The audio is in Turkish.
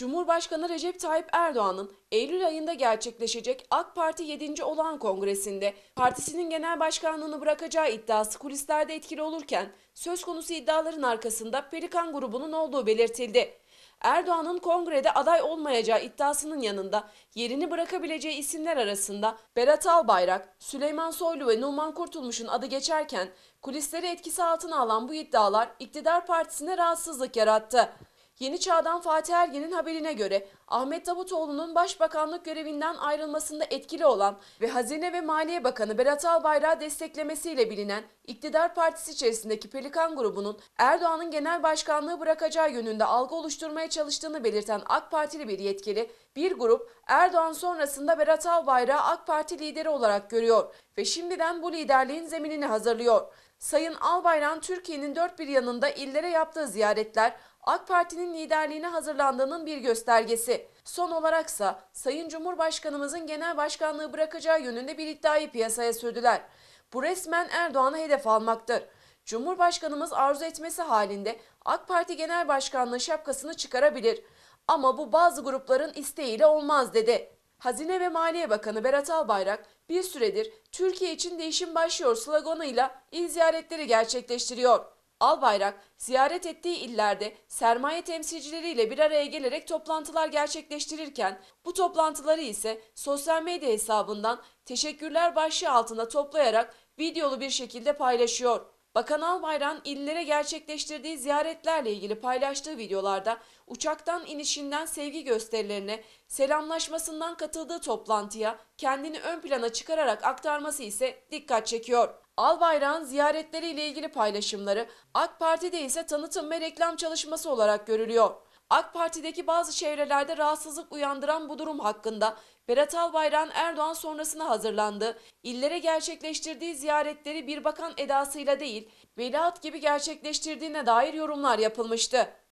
Cumhurbaşkanı Recep Tayyip Erdoğan'ın Eylül ayında gerçekleşecek AK Parti 7. olan kongresinde partisinin genel başkanlığını bırakacağı iddiası kulislerde etkili olurken söz konusu iddiaların arkasında Pelikan grubunun olduğu belirtildi. Erdoğan'ın kongrede aday olmayacağı iddiasının yanında yerini bırakabileceği isimler arasında Berat Albayrak, Süleyman Soylu ve Numan Kurtulmuş'un adı geçerken kulisleri etkisi altına alan bu iddialar iktidar partisine rahatsızlık yarattı. Yeni Çağ'dan Fatih Ergen'in haberine göre Ahmet Davutoğlu'nun başbakanlık görevinden ayrılmasında etkili olan ve Hazine ve Maliye Bakanı Berat Albayrak'ı desteklemesiyle bilinen iktidar partisi içerisindeki Pelikan grubunun Erdoğan'ın genel başkanlığı bırakacağı yönünde algı oluşturmaya çalıştığını belirten AK Partili bir yetkili, bir grup Erdoğan sonrasında Berat Albayrak'ı AK Parti lideri olarak görüyor ve şimdiden bu liderliğin zeminini hazırlıyor. Sayın Albayrak Türkiye'nin dört bir yanında illere yaptığı ziyaretler AK Parti'nin liderliğine hazırlandığının bir göstergesi. Son olaraksa Sayın Cumhurbaşkanımızın genel başkanlığı bırakacağı yönünde bir iddiayı piyasaya sürdüler. Bu resmen Erdoğan'ı hedef almaktır. Cumhurbaşkanımız arzu etmesi halinde AK Parti Genel Başkanlığı şapkasını çıkarabilir. Ama bu bazı grupların isteğiyle olmaz dedi. Hazine ve Maliye Bakanı Berat Albayrak bir süredir Türkiye için değişim başlıyor sloganıyla il ziyaretleri gerçekleştiriyor. Albayrak ziyaret ettiği illerde sermaye temsilcileriyle bir araya gelerek toplantılar gerçekleştirirken bu toplantıları ise sosyal medya hesabından teşekkürler başlığı altında toplayarak videolu bir şekilde paylaşıyor. Bakan Albayrak'ın illere gerçekleştirdiği ziyaretlerle ilgili paylaştığı videolarda uçaktan inişinden sevgi gösterilerine, selamlaşmasından katıldığı toplantıya kendini ön plana çıkararak aktarması ise dikkat çekiyor. Albayrak'ın ziyaretleriyle ilgili paylaşımları AK Parti'de ise tanıtım ve reklam çalışması olarak görülüyor. AK Parti'deki bazı çevrelerde rahatsızlık uyandıran bu durum hakkında Berat Albayrak'ın Erdoğan sonrasını hazırlandı. İllere gerçekleştirdiği ziyaretleri bir bakan edasıyla değil, veliaht gibi gerçekleştirdiğine dair yorumlar yapılmıştı.